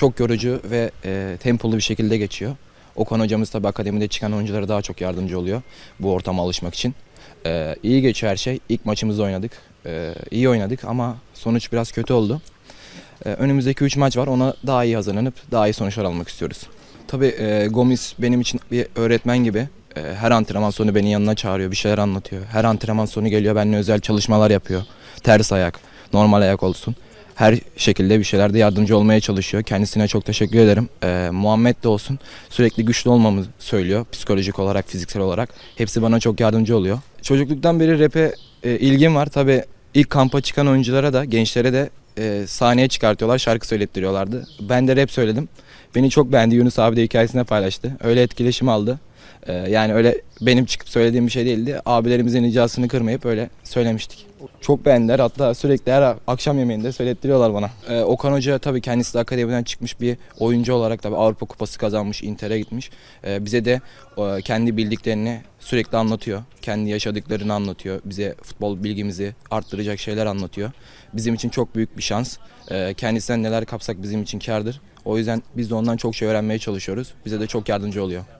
çok yorucu ve e, tempolu bir şekilde geçiyor. Okan hocamız tabii akademide çıkan oyunculara daha çok yardımcı oluyor bu ortama alışmak için. E, iyi geçiyor her şey. İlk maçımızı oynadık. E, iyi oynadık ama sonuç biraz kötü oldu. E, önümüzdeki 3 maç var. Ona daha iyi hazırlanıp daha iyi sonuçlar almak istiyoruz. Tabii e, Gomis benim için bir öğretmen gibi. E, her antrenman sonu beni yanına çağırıyor, bir şeyler anlatıyor. Her antrenman sonu geliyor, benimle özel çalışmalar yapıyor. Ters ayak, normal ayak olsun her şekilde bir şeylerde yardımcı olmaya çalışıyor. Kendisine çok teşekkür ederim. Ee, Muhammed de olsun sürekli güçlü olmamı söylüyor psikolojik olarak, fiziksel olarak. Hepsi bana çok yardımcı oluyor. Çocukluktan beri rap'e e, ilgim var. Tabii ilk kampa çıkan oyunculara da, gençlere de e, sahneye çıkartıyorlar, şarkı söylettiriyorlardı. Ben de rap söyledim. Beni çok beğendi. Yunus abi de hikayesine paylaştı. Öyle etkileşim aldı. Ee, yani öyle benim çıkıp söylediğim bir şey değildi. Abilerimizin icasını kırmayıp öyle söylemiştik. Çok beğendiler hatta sürekli her akşam yemeğinde söylettiriyorlar bana. Ee, Okan Hoca tabii kendisi de akademiden çıkmış bir oyuncu olarak tabii Avrupa Kupası kazanmış, Inter'e gitmiş. Ee, bize de e, kendi bildiklerini sürekli anlatıyor. Kendi yaşadıklarını anlatıyor. Bize futbol bilgimizi arttıracak şeyler anlatıyor. Bizim için çok büyük bir şans. Ee, kendisinden neler kapsak bizim için kardır. O yüzden biz de ondan çok şey öğrenmeye çalışıyoruz. Bize de çok yardımcı oluyor.